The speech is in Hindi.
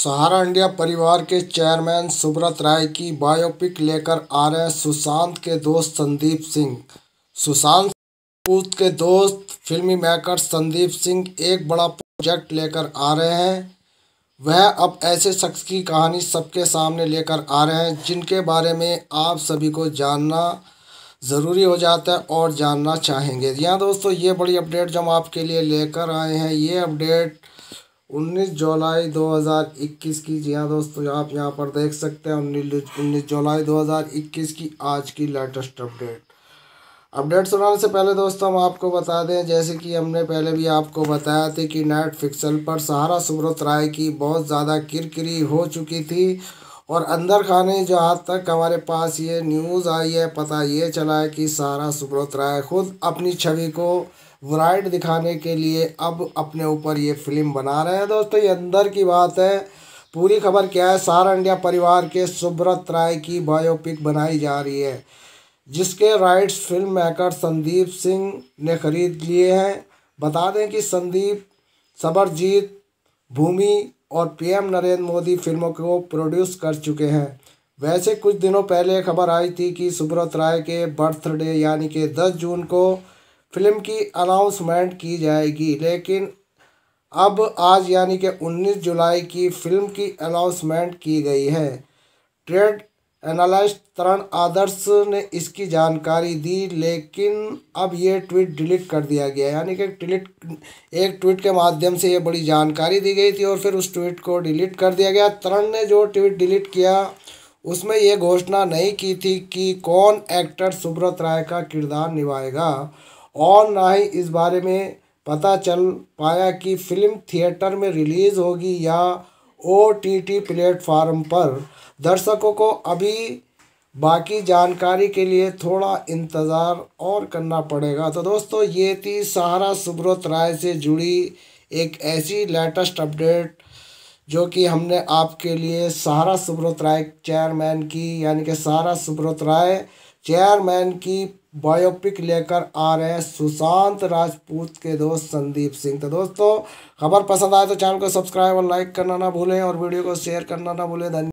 सहारा इंडिया परिवार के चेयरमैन सुब्रत राय की बायोपिक लेकर आ रहे सुशांत के दोस्त संदीप सिंह सुशांत पूत के दोस्त फिल्मी मेकर संदीप सिंह एक बड़ा प्रोजेक्ट लेकर आ रहे हैं वह अब ऐसे शख्स की कहानी सबके सामने लेकर आ रहे हैं जिनके बारे में आप सभी को जानना ज़रूरी हो जाता है और जानना चाहेंगे यहाँ दोस्तों ये बड़ी अपडेट जो हम आपके लिए लेकर आए हैं ये अपडेट उन्नीस जुलाई 2021 की जी हाँ दोस्तों आप यहाँ पर देख सकते हैं उन्नीस उन्नीस जुलाई 2021 की आज की लेटेस्ट अपडेट अपडेट सुनाने से पहले दोस्तों हम आपको बता दें जैसे कि हमने पहले भी आपको बताया था कि नेट फिक्सल पर सहारा सुब्रत राय की बहुत ज़्यादा किरकिरी हो चुकी थी और अंदर खाने जहाँ तक हमारे पास ये न्यूज़ आई है पता ये चला है कि सारा सुब्रत राय खुद अपनी छवि को ब्राइट दिखाने के लिए अब अपने ऊपर ये फिल्म बना रहे हैं दोस्तों ये अंदर की बात है पूरी खबर क्या है सारा इंडिया परिवार के सुब्रत राय की बायोपिक बनाई जा रही है जिसके rights film maker Sandeep Singh ने खरीद लिए हैं बता दें कि संदीप सबरजीत भूमि और पीएम नरेंद्र मोदी फिल्मों को प्रोड्यूस कर चुके हैं वैसे कुछ दिनों पहले खबर आई थी कि सुब्रत राय के बर्थडे यानी कि दस जून को फिल्म की अनाउंसमेंट की जाएगी लेकिन अब आज यानी कि 19 जुलाई की फिल्म की अनाउंसमेंट की गई है ट्रेड एनालिस्ट तरण आदर्श ने इसकी जानकारी दी लेकिन अब ये ट्वीट डिलीट कर दिया गया यानी कि डिलीट एक ट्वीट के माध्यम से ये बड़ी जानकारी दी गई थी और फिर उस ट्वीट को डिलीट कर दिया गया तरण ने जो ट्वीट डिलीट किया उसमें ये घोषणा नहीं की थी कि कौन एक्टर सुब्रत राय का किरदार निभाएगा और ना ही इस बारे में पता चल पाया कि फिल्म थिएटर में रिलीज़ होगी या ओ टी टी प्लेटफार्म पर दर्शकों को अभी बाकी जानकारी के लिए थोड़ा इंतज़ार और करना पड़ेगा तो दोस्तों ये थी सहारा सुब्रत राय से जुड़ी एक ऐसी लेटेस्ट अपडेट जो कि हमने आपके लिए सहारा सुब्रत राय चेयरमैन की यानी कि सहारा सुब्रत राय चेयरमैन की बायोपिक लेकर आ रहे हैं सुशांत राजपूत के दोस्त संदीप सिंह तो दोस्तों खबर पसंद आए तो चैनल को सब्सक्राइब और लाइक करना ना भूलें और वीडियो को शेयर करना ना भूलें धन्यवाद